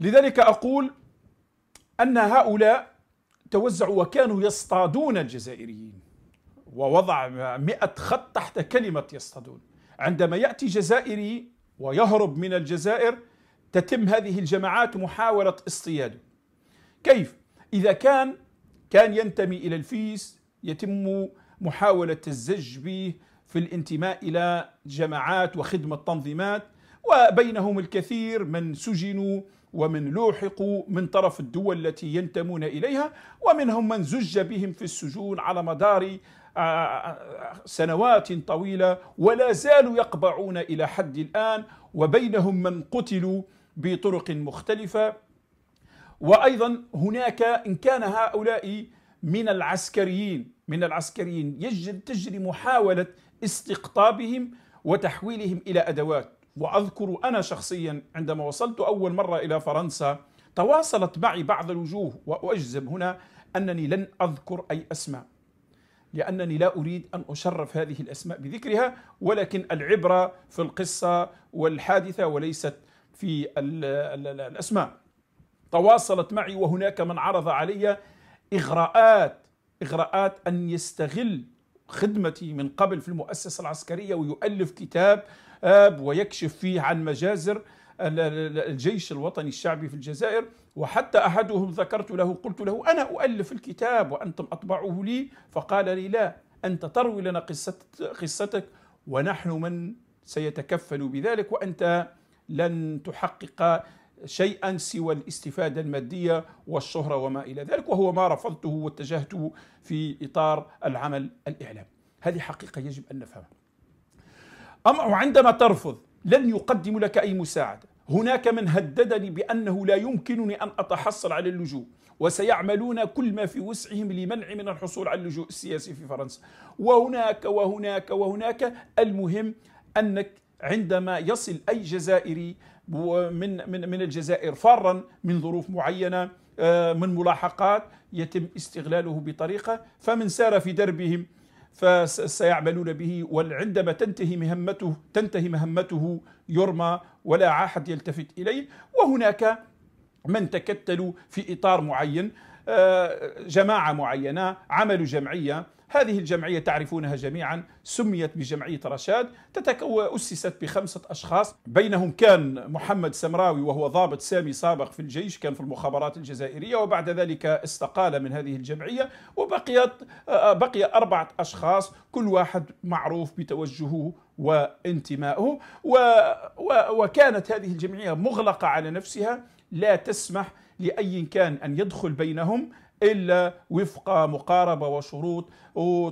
لذلك أقول أن هؤلاء توزعوا وكانوا يصطادون الجزائريين ووضع مئة خط تحت كلمة يصطادون عندما يأتي جزائري ويهرب من الجزائر تتم هذه الجماعات محاولة اصطياده كيف؟ إذا كان كان ينتمي إلى الفيس يتم محاولة الزج به في الانتماء إلى جماعات وخدمة تنظيمات وبينهم الكثير من سجنوا ومن لوحقوا من طرف الدول التي ينتمون إليها ومنهم من زج بهم في السجون على مدار آه، سنوات طويلة ولا زالوا يقبعون إلى حد الآن وبينهم من قتلوا بطرق مختلفة وأيضا هناك إن كان هؤلاء من العسكريين من العسكريين يجري تجري محاولة استقطابهم وتحويلهم إلى أدوات واذكر انا شخصيا عندما وصلت اول مره الى فرنسا تواصلت معي بعض الوجوه واجزم هنا انني لن اذكر اي اسماء لانني لا اريد ان اشرف هذه الاسماء بذكرها ولكن العبره في القصه والحادثه وليست في الاسماء تواصلت معي وهناك من عرض علي اغراءات اغراءات ان يستغل خدمتي من قبل في المؤسسه العسكريه ويؤلف كتاب آب ويكشف فيه عن مجازر الجيش الوطني الشعبي في الجزائر وحتى احدهم ذكرت له قلت له انا اؤلف الكتاب وانتم اطبعوه لي فقال لي لا انت تروي لنا قصتك ونحن من سيتكفل بذلك وانت لن تحقق شيئا سوى الاستفاده الماديه والشهره وما الى ذلك وهو ما رفضته واتجهته في اطار العمل الاعلامي هذه حقيقه يجب ان نفهمها عندما ترفض لن يقدم لك أي مساعدة هناك من هددني بأنه لا يمكنني أن أتحصل على اللجوء وسيعملون كل ما في وسعهم لمنع من الحصول على اللجوء السياسي في فرنسا وهناك وهناك وهناك المهم أنك عندما يصل أي جزائري من, من, من الجزائر فارا من ظروف معينة آه، من ملاحقات يتم استغلاله بطريقة فمن سار في دربهم فسيعملون به وعندما تنتهي مهمته تنتهي مهمته يرمى ولا احد يلتفت اليه وهناك من تكتلوا في اطار معين آه، جماعه معينه عمل جمعيه هذه الجمعية تعرفونها جميعا سميت بجمعية رشاد أسست بخمسة أشخاص بينهم كان محمد سمراوي وهو ضابط سامي سابق في الجيش كان في المخابرات الجزائرية وبعد ذلك استقال من هذه الجمعية وبقيت آه، آه، بقي أربعة أشخاص كل واحد معروف بتوجهه وانتمائه و و وكانت هذه الجمعية مغلقة على نفسها لا تسمح لأي كان أن يدخل بينهم إلا وفق مقاربة وشروط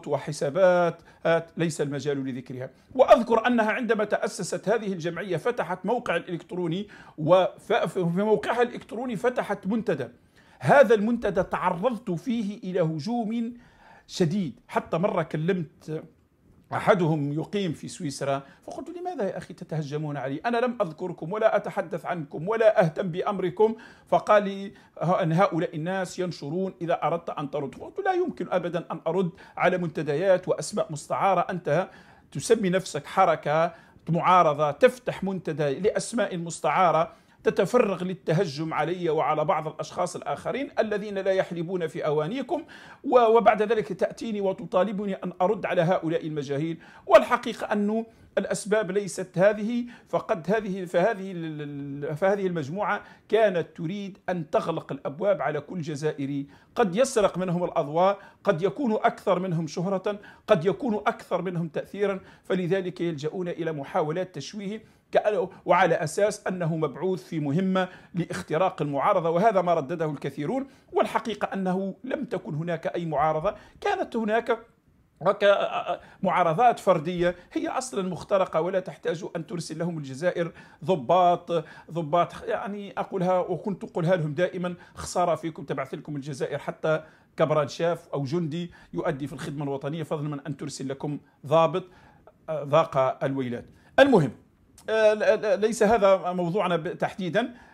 وحسابات ليس المجال لذكرها وأذكر أنها عندما تأسست هذه الجمعية فتحت موقع الإلكتروني وفي موقعها الإلكتروني فتحت منتدى هذا المنتدى تعرضت فيه إلى هجوم شديد حتى مرة كلمت أحدهم يقيم في سويسرا فقلت لماذا يا أخي تتهجمون علي أنا لم أذكركم ولا أتحدث عنكم ولا أهتم بأمركم فقال لي أن هؤلاء الناس ينشرون إذا أردت أن ترد قلت لا يمكن أبدا أن أرد على منتديات وأسماء مستعارة أنت تسمي نفسك حركة معارضة تفتح منتدى لأسماء مستعارة تتفرغ للتهجم علي وعلى بعض الأشخاص الآخرين الذين لا يحلبون في أوانيكم وبعد ذلك تأتيني وتطالبني أن أرد على هؤلاء المجاهيل والحقيقة أنه الأسباب ليست هذه فقد هذه فهذه فهذه المجموعة كانت تريد أن تغلق الأبواب على كل جزائري قد يسرق منهم الأضواء قد يكون أكثر منهم شهرة قد يكون أكثر منهم تأثيرا فلذلك يلجؤون إلى محاولات تشويه وعلى أساس أنه مبعوث في مهمة لاختراق المعارضة وهذا ما ردده الكثيرون والحقيقة أنه لم تكن هناك أي معارضة كانت هناك آه، آه، آه، معارضات فرديه هي اصلا مخترقه ولا تحتاج ان ترسل لهم الجزائر ضباط ضباط يعني اقولها وكنت اقولها لهم دائما خساره فيكم تبعث لكم الجزائر حتى كبراد شاف او جندي يؤدي في الخدمه الوطنيه فضلا من ان ترسل لكم ضابط ذاق الويلات. المهم ليس هذا موضوعنا تحديدا